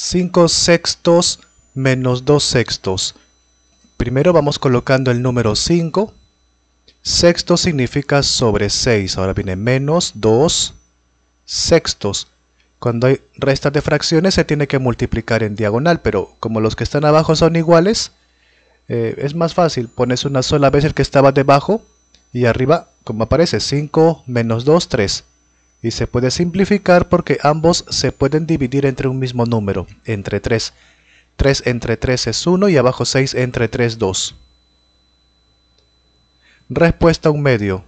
5 sextos menos 2 sextos. Primero vamos colocando el número 5. Sexto significa sobre 6. Ahora viene menos 2 sextos. Cuando hay restas de fracciones se tiene que multiplicar en diagonal, pero como los que están abajo son iguales, eh, es más fácil. Pones una sola vez el que estaba debajo y arriba, como aparece, 5 menos 2, 3 y se puede simplificar porque ambos se pueden dividir entre un mismo número, entre 3. 3 entre 3 es 1 y abajo 6 entre 3 2. Respuesta a un medio.